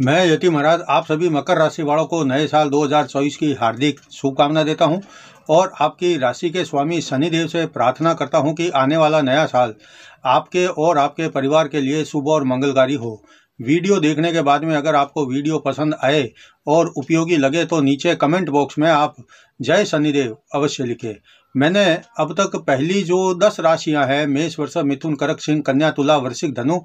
मैं यति महाराज आप सभी मकर राशि वालों को नए साल 2024 की हार्दिक शुभकामना देता हूं और आपकी राशि के स्वामी शनिदेव से प्रार्थना करता हूं कि आने वाला नया साल आपके और आपके परिवार के लिए शुभ और मंगलकारी हो वीडियो देखने के बाद में अगर आपको वीडियो पसंद आए और उपयोगी लगे तो नीचे कमेंट बॉक्स में आप जय शनिदेव अवश्य लिखें मैंने अब तक पहली जो दस राशियां हैं मेष वर्षा मिथुन करक सिंह कन्या तुला वर्षिक धनु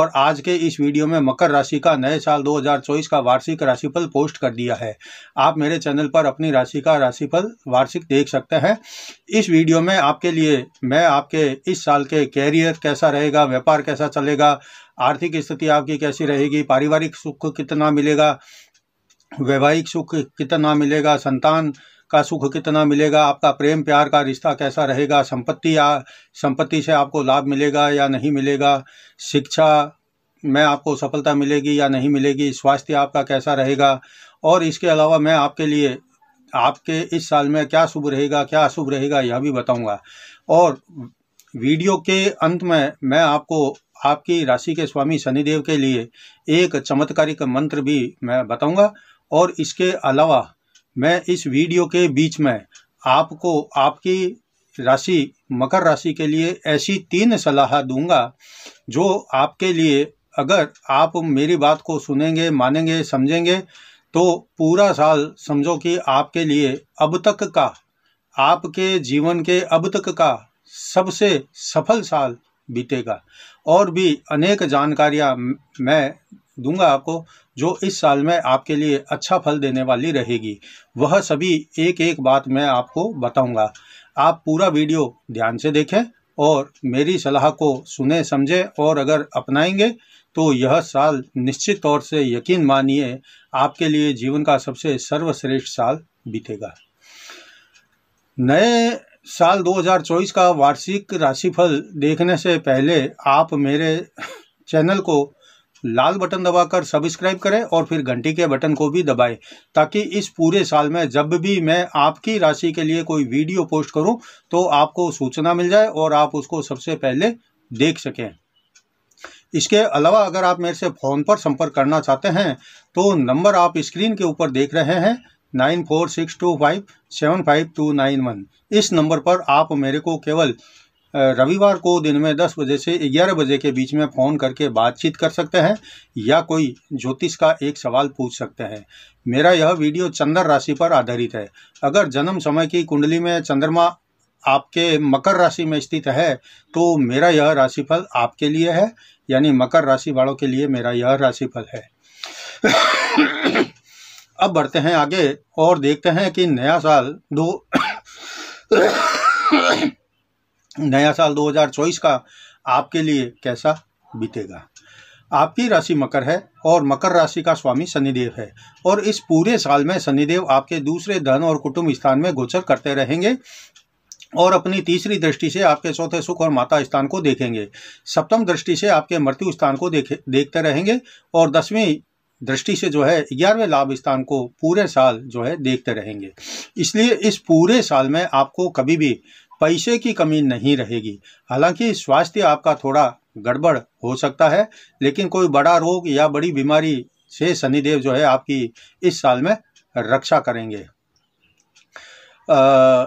और आज के इस वीडियो में मकर राशि का नए साल 2024 का वार्षिक राशिफल पोस्ट कर दिया है आप मेरे चैनल पर अपनी राशि का राशिफल वार्षिक देख सकते हैं इस वीडियो में आपके लिए मैं आपके इस साल के कैरियर कैसा रहेगा व्यापार कैसा चलेगा आर्थिक स्थिति आपकी कैसी रहेगी पारिवारिक सुख कितना मिलेगा वैवाहिक सुख कितना मिलेगा संतान का सुख कितना मिलेगा आपका प्रेम प्यार का रिश्ता कैसा रहेगा संपत्ति या संपत्ति से आपको लाभ मिलेगा या नहीं मिलेगा शिक्षा में आपको सफलता मिलेगी या नहीं मिलेगी स्वास्थ्य आपका कैसा रहेगा और इसके अलावा मैं आपके लिए आपके इस साल में क्या शुभ रहेगा क्या अशुभ रहेगा यह भी बताऊँगा और वीडियो के अंत में मैं आपको आपकी राशि के स्वामी शनिदेव के लिए एक चमत्कारिक मंत्र भी मैं बताऊंगा और इसके अलावा मैं इस वीडियो के बीच में आपको आपकी राशि मकर राशि के लिए ऐसी तीन सलाह दूंगा जो आपके लिए अगर आप मेरी बात को सुनेंगे मानेंगे समझेंगे तो पूरा साल समझो कि आपके लिए अब तक का आपके जीवन के अब तक का सबसे सफल साल बीतेगा और भी अनेक जानकारियां मैं दूंगा आपको जो इस साल में आपके लिए अच्छा फल देने वाली रहेगी वह सभी एक एक बात मैं आपको बताऊंगा आप पूरा वीडियो ध्यान से देखें और मेरी सलाह को सुने समझें और अगर अपनाएंगे तो यह साल निश्चित तौर से यकीन मानिए आपके लिए जीवन का सबसे सर्वश्रेष्ठ साल बीतेगा नए साल 2024 का वार्षिक राशिफल देखने से पहले आप मेरे चैनल को लाल बटन दबाकर सब्सक्राइब करें और फिर घंटी के बटन को भी दबाएं ताकि इस पूरे साल में जब भी मैं आपकी राशि के लिए कोई वीडियो पोस्ट करूं तो आपको सूचना मिल जाए और आप उसको सबसे पहले देख सकें इसके अलावा अगर आप मेरे से फ़ोन पर संपर्क करना चाहते हैं तो नंबर आप स्क्रीन के ऊपर देख रहे हैं nine four six two five seven five two nine one इस नंबर पर आप मेरे को केवल रविवार को दिन में दस बजे से ग्यारह बजे के बीच में फ़ोन करके बातचीत कर सकते हैं या कोई ज्योतिष का एक सवाल पूछ सकते हैं मेरा यह वीडियो चंद्र राशि पर आधारित है अगर जन्म समय की कुंडली में चंद्रमा आपके मकर राशि में स्थित है तो मेरा यह राशिफल आपके लिए है यानी मकर राशि वालों के लिए मेरा यह राशिफल है अब बढ़ते हैं आगे और देखते हैं कि नया साल दो नया साल 2024 का आपके लिए कैसा बीतेगा आपकी राशि मकर है और मकर राशि का स्वामी शनिदेव है और इस पूरे साल में शनिदेव आपके दूसरे धन और कुटुंब स्थान में गोचर करते रहेंगे और अपनी तीसरी दृष्टि से आपके चौथे सुख और माता स्थान को देखेंगे सप्तम दृष्टि से आपके मृत्यु स्थान को देखे देखते रहेंगे और दसवीं दृष्टि से जो है ग्यारहवें लाभ स्थान को पूरे साल जो है देखते रहेंगे इसलिए इस पूरे साल में आपको कभी भी पैसे की कमी नहीं रहेगी हालांकि स्वास्थ्य आपका थोड़ा गड़बड़ हो सकता है लेकिन कोई बड़ा रोग या बड़ी बीमारी से शनिदेव जो है आपकी इस साल में रक्षा करेंगे आ,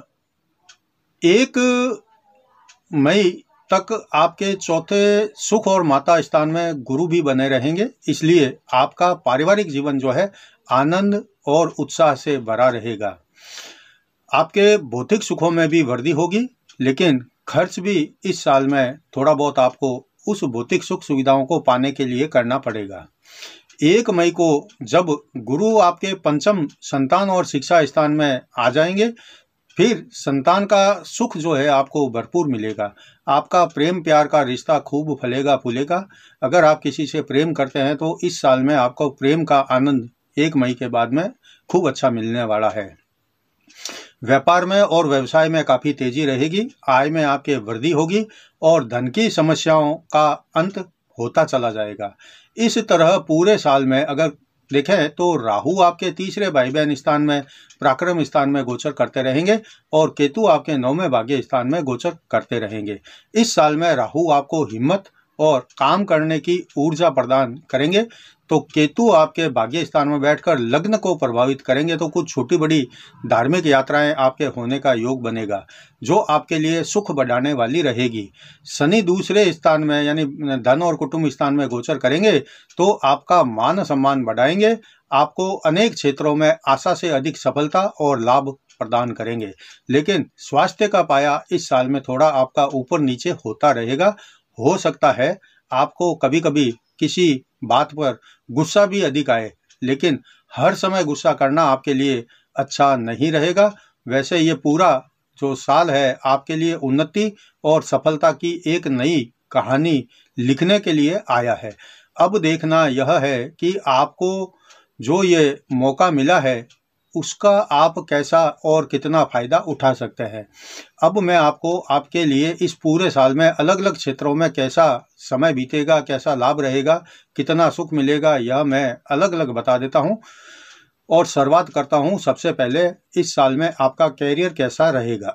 एक मई तक आपके चौथे सुख और माता स्थान में गुरु भी बने रहेंगे इसलिए आपका पारिवारिक जीवन जो है आनंद और उत्साह से भरा रहेगा आपके भौतिक सुखों में भी वृद्धि होगी लेकिन खर्च भी इस साल में थोड़ा बहुत आपको उस भौतिक सुख सुविधाओं को पाने के लिए करना पड़ेगा एक मई को जब गुरु आपके पंचम संतान और शिक्षा स्थान में आ जाएंगे फिर संतान का सुख जो है आपको भरपूर मिलेगा आपका प्रेम प्यार का रिश्ता खूब फलेगा फूलेगा अगर आप किसी से प्रेम करते हैं तो इस साल में आपको प्रेम का आनंद एक मई के बाद में खूब अच्छा मिलने वाला है व्यापार में और व्यवसाय में काफ़ी तेजी रहेगी आय में आपके वृद्धि होगी और धन की समस्याओं का अंत होता चला जाएगा इस तरह पूरे साल में अगर देखें तो राहु आपके तीसरे भाई बहन स्थान में पराक्रम स्थान में गोचर करते रहेंगे और केतु आपके नौवें भाग्य स्थान में गोचर करते रहेंगे इस साल में राहु आपको हिम्मत और काम करने की ऊर्जा प्रदान करेंगे तो केतु आपके भाग्य स्थान में बैठकर लग्न को प्रभावित करेंगे तो कुछ छोटी बड़ी धार्मिक यात्राएं आपके होने का योग बनेगा जो आपके लिए सुख बढ़ाने वाली रहेगी शनि दूसरे स्थान में यानी धन और कुटुंब स्थान में गोचर करेंगे तो आपका मान सम्मान बढ़ाएंगे आपको अनेक क्षेत्रों में आशा से अधिक सफलता और लाभ प्रदान करेंगे लेकिन स्वास्थ्य का पाया इस साल में थोड़ा आपका ऊपर नीचे होता रहेगा हो सकता है आपको कभी कभी किसी बात पर गुस्सा भी अधिक आए लेकिन हर समय गुस्सा करना आपके लिए अच्छा नहीं रहेगा वैसे ये पूरा जो साल है आपके लिए उन्नति और सफलता की एक नई कहानी लिखने के लिए आया है अब देखना यह है कि आपको जो ये मौका मिला है उसका आप कैसा और कितना फ़ायदा उठा सकते हैं अब मैं आपको आपके लिए इस पूरे साल में अलग अलग क्षेत्रों में कैसा समय बीतेगा कैसा लाभ रहेगा कितना सुख मिलेगा यह मैं अलग अलग बता देता हूँ और शुरुआत करता हूँ सबसे पहले इस साल में आपका कैरियर कैसा रहेगा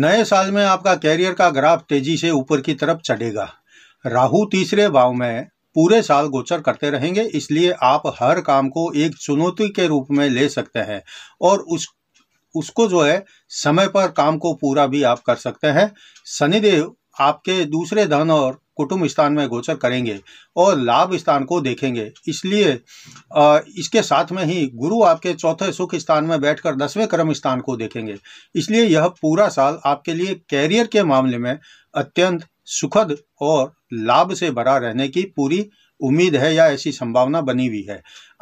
नए साल में आपका कैरियर का ग्राफ तेजी से ऊपर की तरफ चढ़ेगा राहु तीसरे भाव में पूरे साल गोचर करते रहेंगे इसलिए आप हर काम को एक चुनौती के रूप में ले सकते हैं और उस उसको जो है समय पर काम को पूरा भी आप कर सकते हैं शनिदेव आपके दूसरे धन और कुटुंब स्थान में गोचर करेंगे और लाभ स्थान को देखेंगे इसलिए इसके साथ में ही गुरु आपके चौथे सुख स्थान में बैठकर दसवें कर्म स्थान को देखेंगे इसलिए यह पूरा साल आपके लिए कैरियर के मामले में अत्यंत सुखद और लाभ से भरा रहने की पूरी उम्मीद है या ऐसी संभावना बनी हुई है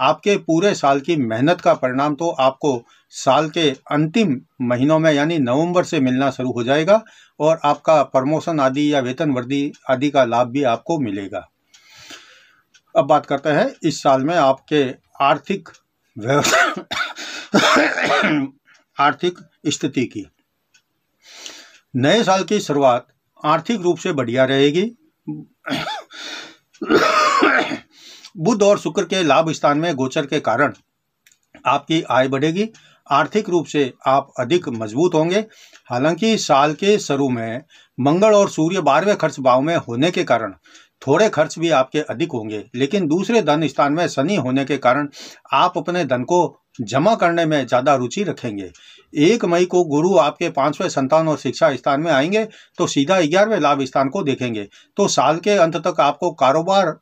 आपके पूरे साल की मेहनत का परिणाम तो आपको साल के अंतिम महीनों में यानी नवंबर से मिलना शुरू हो जाएगा और आपका प्रमोशन आदि या वेतन वृद्धि आदि का लाभ भी आपको मिलेगा अब बात करते हैं इस साल में आपके आर्थिक आर्थिक स्थिति की नए साल की शुरुआत आर्थिक रूप से बढ़िया रहेगी बुध और शुक्र के लाभ स्थान में गोचर के कारण आपकी आय बढ़ेगी आर्थिक रूप से आप अधिक मजबूत होंगे हालांकि साल के शुरू में मंगल और सूर्य बारहवें खर्च भाव में होने के कारण थोड़े खर्च भी आपके अधिक होंगे लेकिन दूसरे धन स्थान में शनि होने के कारण आप अपने धन को जमा करने में ज़्यादा रुचि रखेंगे एक मई को गुरु आपके पांचवें संतान और शिक्षा स्थान में आएंगे तो सीधा ग्यारहवें लाभ स्थान को देखेंगे तो साल के अंत तक आपको कारोबार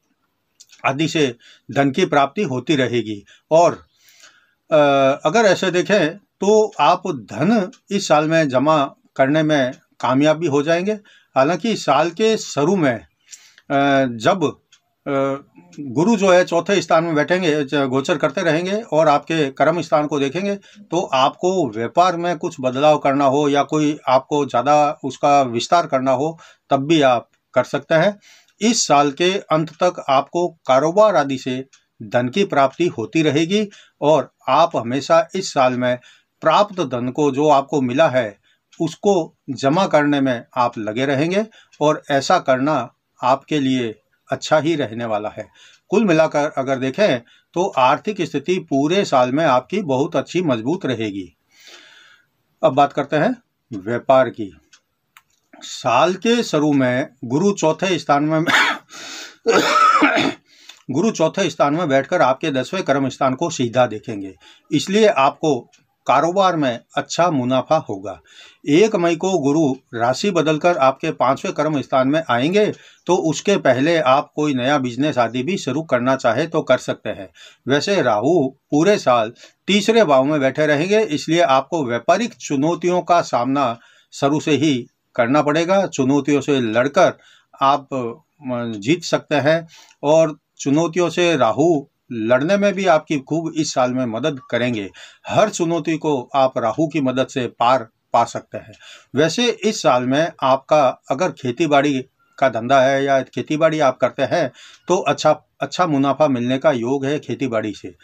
आदि से धन की प्राप्ति होती रहेगी और अगर ऐसे देखें तो आप धन इस साल में जमा करने में कामयाब भी हो जाएंगे हालांकि साल के शुरू में जब गुरु जो है चौथे स्थान में बैठेंगे गोचर करते रहेंगे और आपके कर्म स्थान को देखेंगे तो आपको व्यापार में कुछ बदलाव करना हो या कोई आपको ज़्यादा उसका विस्तार करना हो तब भी आप कर सकते हैं इस साल के अंत तक आपको कारोबार आदि से धन की प्राप्ति होती रहेगी और आप हमेशा इस साल में प्राप्त धन को जो आपको मिला है उसको जमा करने में आप लगे रहेंगे और ऐसा करना आपके लिए अच्छा ही रहने वाला है कुल मिलाकर अगर देखें तो आर्थिक स्थिति पूरे साल में आपकी बहुत अच्छी मजबूत रहेगी अब बात करते हैं व्यापार की साल के शुरू में गुरु चौथे स्थान में गुरु चौथे स्थान में बैठकर आपके दसवें कर्म स्थान को सीधा देखेंगे इसलिए आपको कारोबार में अच्छा मुनाफा होगा एक मई को गुरु राशि बदलकर आपके पांचवें कर्म स्थान में आएंगे तो उसके पहले आप कोई नया बिजनेस आदि भी शुरू करना चाहे तो कर सकते हैं वैसे राहु पूरे साल तीसरे भाव में बैठे रहेंगे इसलिए आपको व्यापारिक चुनौतियों का सामना शुरू से ही करना पड़ेगा चुनौतियों से लड़कर आप जीत सकते हैं और चुनौतियों से राहु लड़ने में भी आपकी खूब इस साल में मदद करेंगे हर चुनौती को आप राहु की मदद से पार पा सकते हैं वैसे इस साल में आपका अगर खेतीबाड़ी का धंधा है या खेतीबाड़ी आप करते हैं तो अच्छा अच्छा मुनाफा मिलने का योग है खेतीबाड़ी से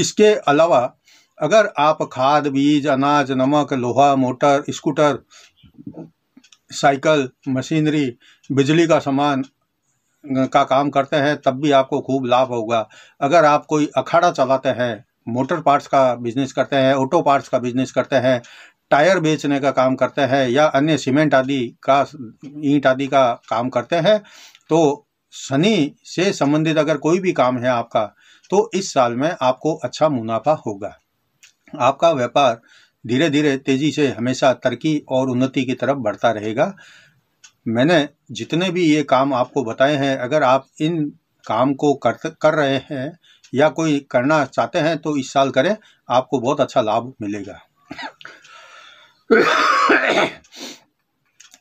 इसके अलावा अगर आप खाद बीज अनाज नमक लोहा मोटर स्कूटर साइकिल मशीनरी बिजली का सामान का काम करते हैं तब भी आपको खूब लाभ होगा अगर आप कोई अखाड़ा चलाते हैं मोटर पार्ट्स का बिजनेस करते हैं ऑटो पार्ट्स का बिजनेस करते हैं टायर बेचने का काम करते हैं या अन्य सीमेंट आदि का ईंट आदि का काम करते हैं तो शनि से संबंधित अगर कोई भी काम है आपका तो इस साल में आपको अच्छा मुनाफा होगा आपका व्यापार धीरे धीरे तेज़ी से हमेशा तरक्की और उन्नति की तरफ बढ़ता रहेगा मैंने जितने भी ये काम आपको बताए हैं अगर आप इन काम को कर कर रहे हैं या कोई करना चाहते हैं तो इस साल करें आपको बहुत अच्छा लाभ मिलेगा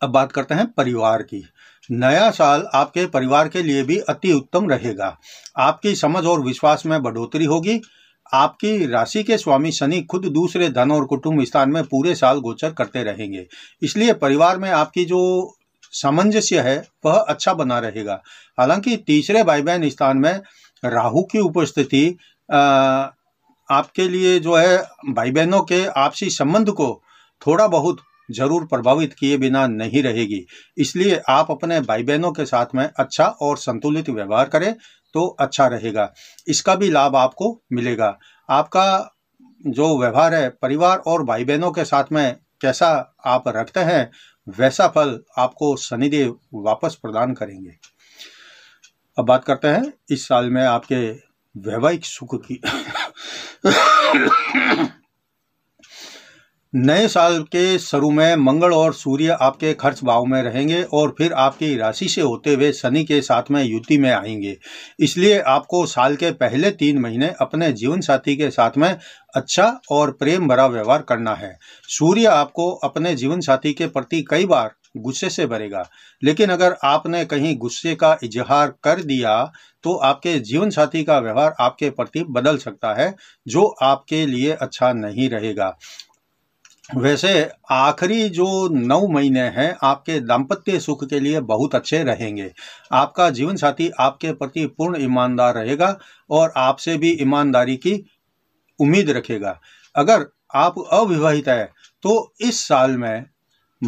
अब बात करते हैं परिवार की नया साल आपके परिवार के लिए भी अति उत्तम रहेगा आपकी समझ और विश्वास में बढ़ोतरी होगी आपकी राशि के स्वामी शनि खुद दूसरे धन और कुटुंब स्थान में पूरे साल गोचर करते रहेंगे इसलिए परिवार में आपकी जो सामंजस्य है वह अच्छा बना रहेगा हालांकि तीसरे भाई बहन स्थान में राहु की उपस्थिति आपके लिए जो है भाई बहनों के आपसी संबंध को थोड़ा बहुत जरूर प्रभावित किए बिना नहीं रहेगी इसलिए आप अपने भाई बहनों के साथ में अच्छा और संतुलित व्यवहार करें तो अच्छा रहेगा इसका भी लाभ आपको मिलेगा आपका जो व्यवहार है परिवार और भाई बहनों के साथ में कैसा आप रखते हैं वैसा फल आपको शनिदेव वापस प्रदान करेंगे अब बात करते हैं इस साल में आपके वैवाहिक सुख की नए साल के शुरू में मंगल और सूर्य आपके खर्च भाव में रहेंगे और फिर आपकी राशि से होते हुए शनि के साथ में युति में आएंगे इसलिए आपको साल के पहले तीन महीने अपने जीवन साथी के साथ में अच्छा और प्रेम भरा व्यवहार करना है सूर्य आपको अपने जीवन साथी के प्रति कई बार गुस्से से भरेगा लेकिन अगर आपने कहीं गुस्से का इजहार कर दिया तो आपके जीवन साथी का व्यवहार आपके प्रति बदल सकता है जो आपके लिए अच्छा नहीं रहेगा वैसे आखिरी जो नौ महीने हैं आपके दाम्पत्य सुख के लिए बहुत अच्छे रहेंगे आपका जीवन साथी आपके प्रति पूर्ण ईमानदार रहेगा और आपसे भी ईमानदारी की उम्मीद रखेगा अगर आप अविवाहित है तो इस साल में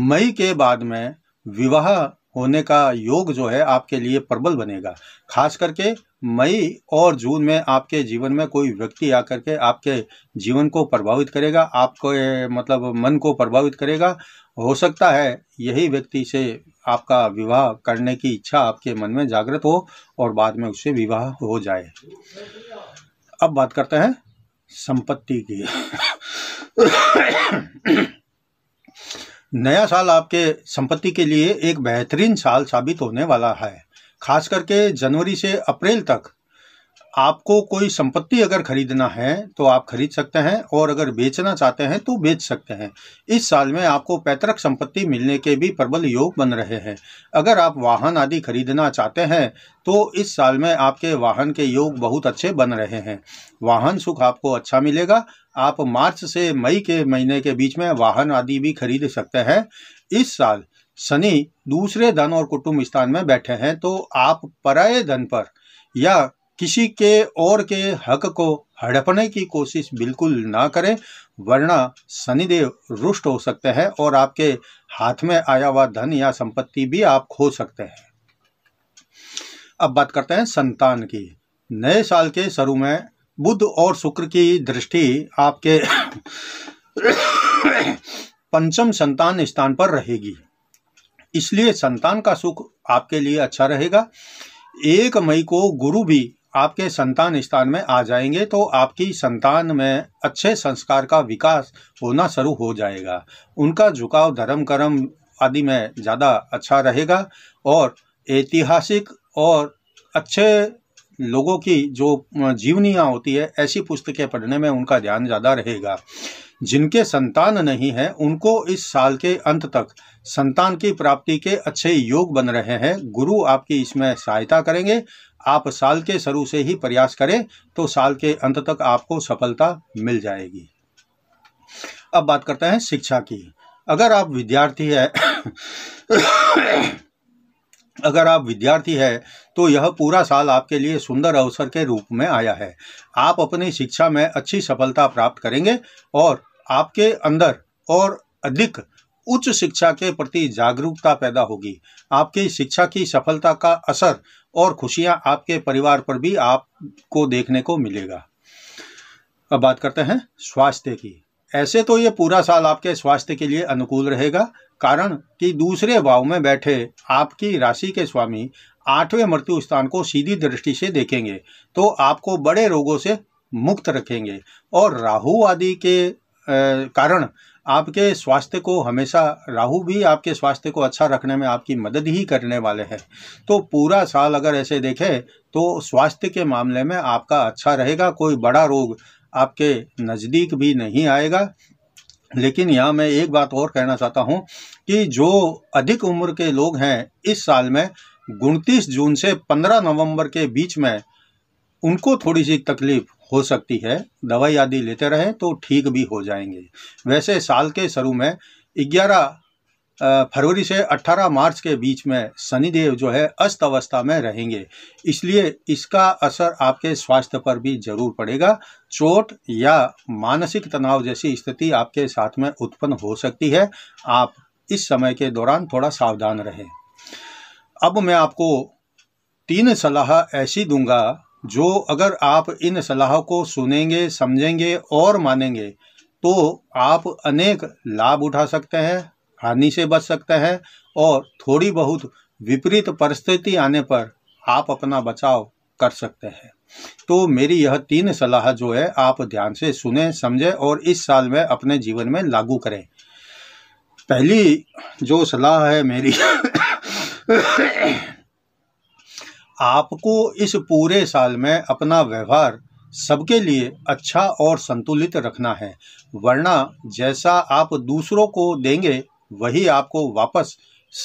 मई के बाद में विवाह होने का योग जो है आपके लिए प्रबल बनेगा खास करके मई और जून में आपके जीवन में कोई व्यक्ति आकर के आपके जीवन को प्रभावित करेगा आपके मतलब मन को प्रभावित करेगा हो सकता है यही व्यक्ति से आपका विवाह करने की इच्छा आपके मन में जागृत हो और बाद में उससे विवाह हो जाए अब बात करते हैं संपत्ति की नया साल आपके संपत्ति के लिए एक बेहतरीन साल साबित होने वाला है खास करके जनवरी से अप्रैल तक आपको कोई संपत्ति अगर खरीदना है तो आप खरीद सकते हैं और अगर बेचना चाहते हैं तो बेच सकते हैं इस साल में आपको पैतृक संपत्ति मिलने के भी प्रबल योग बन रहे हैं अगर आप वाहन आदि खरीदना चाहते हैं तो इस साल में आपके वाहन के योग बहुत अच्छे बन रहे हैं वाहन सुख आपको अच्छा मिलेगा आप मार्च से मई के महीने के बीच में वाहन आदि भी खरीद सकते हैं इस साल शनि दूसरे धन और कुटुंब स्थान में बैठे हैं तो आप पराये धन पर या किसी के और के हक को हड़पने की कोशिश बिल्कुल ना करें वरना शनिदेव रुष्ट हो सकते हैं और आपके हाथ में आया हुआ धन या संपत्ति भी आप खो सकते हैं अब बात करते हैं संतान की नए साल के शुरू में बुद्ध और शुक्र की दृष्टि आपके पंचम संतान स्थान पर रहेगी इसलिए संतान का सुख आपके लिए अच्छा रहेगा एक मई को गुरु भी आपके संतान स्थान में आ जाएंगे तो आपकी संतान में अच्छे संस्कार का विकास होना शुरू हो जाएगा उनका झुकाव धर्म कर्म आदि में ज़्यादा अच्छा रहेगा और ऐतिहासिक और अच्छे लोगों की जो जीवनियाँ होती है ऐसी पुस्तकें पढ़ने में उनका ध्यान ज़्यादा रहेगा जिनके संतान नहीं है उनको इस साल के अंत तक संतान की प्राप्ति के अच्छे योग बन रहे हैं गुरु आपकी इसमें सहायता करेंगे आप साल के शुरू से ही प्रयास करें तो साल के अंत तक आपको सफलता मिल जाएगी अब बात करते हैं शिक्षा की अगर आप विद्यार्थी है अगर आप विद्यार्थी है तो यह पूरा साल आपके लिए सुंदर अवसर के रूप में आया है आप अपनी शिक्षा में अच्छी सफलता प्राप्त करेंगे और आपके अंदर और अधिक उच्च शिक्षा के प्रति जागरूकता पैदा होगी आपकी शिक्षा की सफलता का असर और खुशियां आपके परिवार पर भी आपको देखने को मिलेगा अब बात करते हैं स्वास्थ्य की ऐसे तो ये पूरा साल आपके स्वास्थ्य के लिए अनुकूल रहेगा कारण कि दूसरे भाव में बैठे आपकी राशि के स्वामी आठवें मृत्यु स्थान को सीधी दृष्टि से देखेंगे तो आपको बड़े रोगों से मुक्त रखेंगे और राहु आदि के कारण आपके स्वास्थ्य को हमेशा राहु भी आपके स्वास्थ्य को अच्छा रखने में आपकी मदद ही करने वाले हैं तो पूरा साल अगर ऐसे देखें तो स्वास्थ्य के मामले में आपका अच्छा रहेगा कोई बड़ा रोग आपके नज़दीक भी नहीं आएगा लेकिन यहाँ मैं एक बात और कहना चाहता हूँ कि जो अधिक उम्र के लोग हैं इस साल में उनतीस जून से पंद्रह नवम्बर के बीच में उनको थोड़ी सी तकलीफ हो सकती है दवाई आदि लेते रहें तो ठीक भी हो जाएंगे वैसे साल के शुरू में 11 फरवरी से 18 मार्च के बीच में शनिदेव जो है अस्त अवस्था में रहेंगे इसलिए इसका असर आपके स्वास्थ्य पर भी जरूर पड़ेगा चोट या मानसिक तनाव जैसी स्थिति आपके साथ में उत्पन्न हो सकती है आप इस समय के दौरान थोड़ा सावधान रहें अब मैं आपको तीन सलाह ऐसी दूंगा जो अगर आप इन सलाह को सुनेंगे समझेंगे और मानेंगे तो आप अनेक लाभ उठा सकते हैं हानि से बच सकते हैं और थोड़ी बहुत विपरीत परिस्थिति आने पर आप अपना बचाव कर सकते हैं तो मेरी यह तीन सलाह जो है आप ध्यान से सुने समझें और इस साल में अपने जीवन में लागू करें पहली जो सलाह है मेरी आपको इस पूरे साल में अपना व्यवहार सबके लिए अच्छा और संतुलित रखना है वरना जैसा आप दूसरों को देंगे वही आपको वापस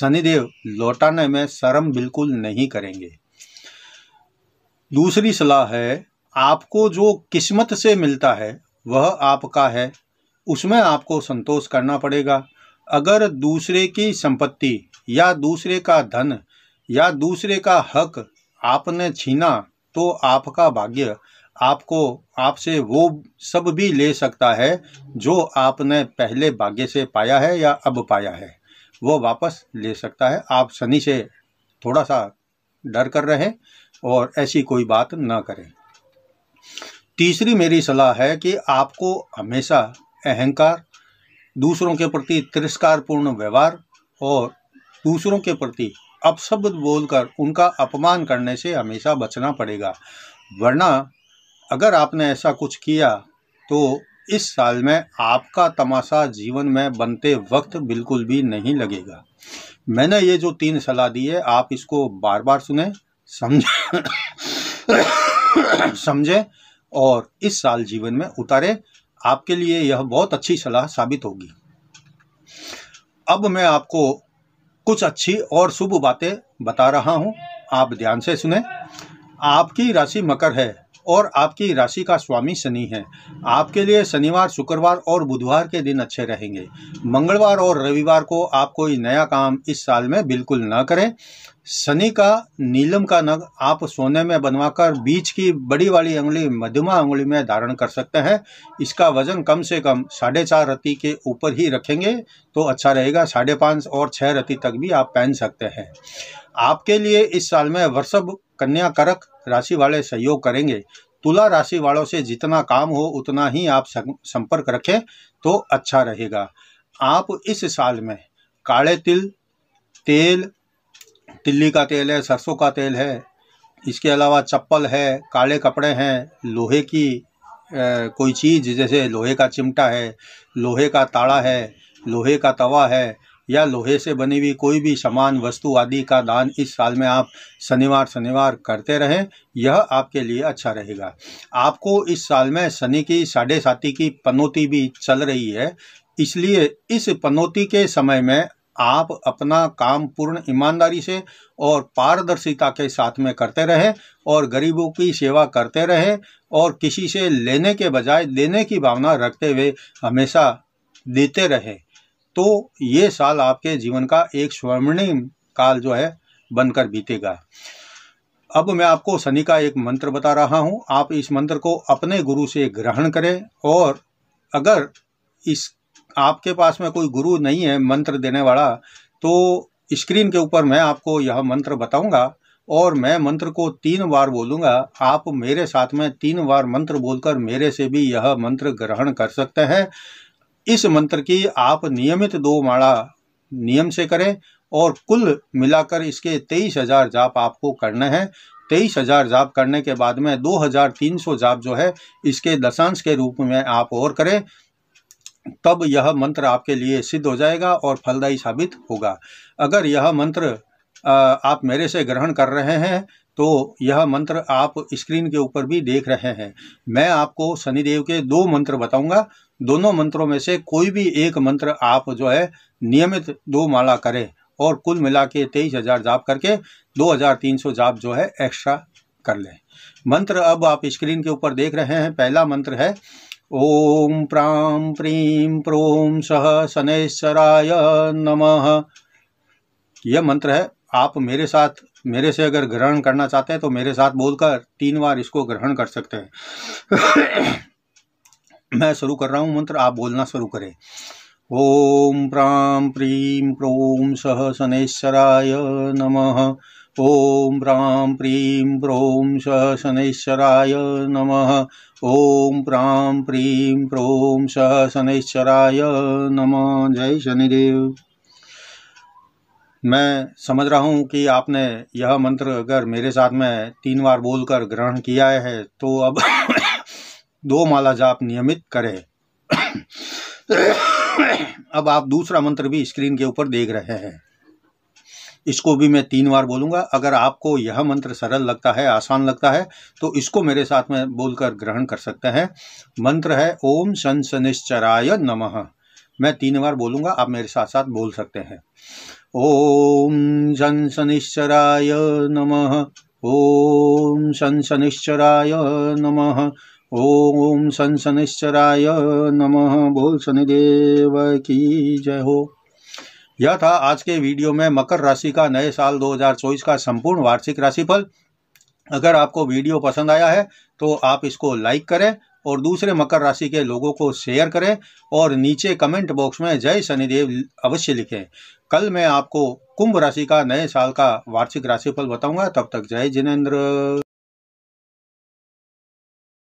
शनिदेव लौटाने में शर्म बिल्कुल नहीं करेंगे दूसरी सलाह है आपको जो किस्मत से मिलता है वह आपका है उसमें आपको संतोष करना पड़ेगा अगर दूसरे की संपत्ति या दूसरे का धन या दूसरे का हक आपने छीना तो आपका भाग्य आपको आपसे वो सब भी ले सकता है जो आपने पहले भाग्य से पाया है या अब पाया है वो वापस ले सकता है आप शनि से थोड़ा सा डर कर रहे और ऐसी कोई बात ना करें तीसरी मेरी सलाह है कि आपको हमेशा अहंकार दूसरों के प्रति तिरस्कारपूर्ण व्यवहार और दूसरों के प्रति अपशब्द बोलकर उनका अपमान करने से हमेशा बचना पड़ेगा वरना अगर आपने ऐसा कुछ किया तो इस साल में आपका तमाशा जीवन में बनते वक्त बिल्कुल भी नहीं लगेगा मैंने ये जो तीन सलाह दी है आप इसको बार बार सुने समझ समझें और इस साल जीवन में उतारे आपके लिए यह बहुत अच्छी सलाह साबित होगी अब मैं आपको कुछ अच्छी और शुभ बातें बता रहा हूँ आप ध्यान से सुने आपकी राशि मकर है और आपकी राशि का स्वामी शनि है आपके लिए शनिवार शुक्रवार और बुधवार के दिन अच्छे रहेंगे मंगलवार और रविवार को आप कोई नया काम इस साल में बिल्कुल ना करें शनि का नीलम का नग आप सोने में बनवाकर बीच की बड़ी वाली उंगली मध्यमा उंगली में धारण कर सकते हैं इसका वजन कम से कम साढ़े चार रति के ऊपर ही रखेंगे तो अच्छा रहेगा साढ़े पाँच और छः रति तक भी आप पहन सकते हैं आपके लिए इस साल में वर्षभ कन्या करक राशि वाले सहयोग करेंगे तुला राशि वालों से जितना काम हो उतना ही आप संपर्क रखें तो अच्छा रहेगा आप इस साल में काले तिल तेल तिल्ली का तेल है सरसों का तेल है इसके अलावा चप्पल है काले कपड़े हैं लोहे की ए, कोई चीज़ जैसे लोहे का चिमटा है लोहे का ताड़ा है लोहे का तवा है या लोहे से बनी हुई कोई भी सामान वस्तु आदि का दान इस साल में आप शनिवार शनिवार करते रहें यह आपके लिए अच्छा रहेगा आपको इस साल में शनि की साढ़े साथी की पनौती भी चल रही है इसलिए इस पनौती के समय में आप अपना काम पूर्ण ईमानदारी से और पारदर्शिता के साथ में करते रहें और गरीबों की सेवा करते रहें और किसी से लेने के बजाय देने की भावना रखते हुए हमेशा देते रहें तो ये साल आपके जीवन का एक स्वर्णिम काल जो है बनकर बीतेगा अब मैं आपको शनि का एक मंत्र बता रहा हूँ आप इस मंत्र को अपने गुरु से ग्रहण करें और अगर इस आपके पास में कोई गुरु नहीं है मंत्र देने वाला तो स्क्रीन के ऊपर मैं आपको यह मंत्र बताऊंगा और मैं मंत्र को तीन बार बोलूंगा आप मेरे साथ में तीन बार मंत्र बोलकर मेरे से भी यह मंत्र ग्रहण कर सकते हैं इस मंत्र की आप नियमित दो माला नियम से करें और कुल मिलाकर इसके तेईस हजार जाप आपको करने हैं तेईस हजार जाप करने के बाद में दो हजार तीन सौ जाप जो है इसके दशांश के रूप में आप और करें तब यह मंत्र आपके लिए सिद्ध हो जाएगा और फलदायी साबित होगा अगर यह मंत्र आप मेरे से ग्रहण कर रहे हैं तो यह मंत्र आप स्क्रीन के ऊपर भी देख रहे हैं मैं आपको शनिदेव के दो मंत्र बताऊंगा दोनों मंत्रों में से कोई भी एक मंत्र आप जो है नियमित दो माला करें और कुल मिला के तेईस हज़ार जाप करके दो हज़ार तीन सौ जाप जो है एक्स्ट्रा कर लें मंत्र अब आप स्क्रीन के ऊपर देख रहे हैं पहला मंत्र है ओम प्राम प्रीम प्रोम सह शनेश्वराय नमः यह मंत्र है आप मेरे साथ मेरे से अगर ग्रहण करना चाहते हैं तो मेरे साथ बोलकर तीन बार इसको ग्रहण कर सकते हैं मैं शुरू कर रहा हूँ मंत्र आप बोलना शुरू करें ओम प्राम प्रीम प्रोम सह शनेश्वराय नम ओम प्राम प्रीम प्रोम सह शनेश्वराय नम ओम प्राम प्रीम प्रोम सह शनेश्वराय नम जय शनिदेव मैं समझ रहा हूँ कि आपने यह मंत्र अगर मेरे साथ में तीन बार बोलकर ग्रहण किया है तो अब दो माला जाप नियमित करें अब आप दूसरा मंत्र भी स्क्रीन के ऊपर देख रहे हैं इसको भी मैं तीन बार बोलूंगा अगर आपको यह मंत्र सरल लगता है आसान लगता है तो इसको मेरे साथ में बोलकर ग्रहण कर सकते हैं मंत्र है ओम सन सनिश्चराय नम मैं तीन बार बोलूंगा आप मेरे साथ साथ बोल सकते हैं ओम सन सनिश्चराय नम ओम सन सनिश्चराय नमः ओम सन शनिश्चराय नम बोल शनिदेव की जय हो यह था आज के वीडियो में मकर राशि का नए साल 2024 का संपूर्ण वार्षिक राशिफल अगर आपको वीडियो पसंद आया है तो आप इसको लाइक करें और दूसरे मकर राशि के लोगों को शेयर करें और नीचे कमेंट बॉक्स में जय शनिदेव अवश्य लिखें कल मैं आपको कुंभ राशि का नए साल का वार्षिक राशिफल बताऊंगा तब तक जय जिनेन्द्र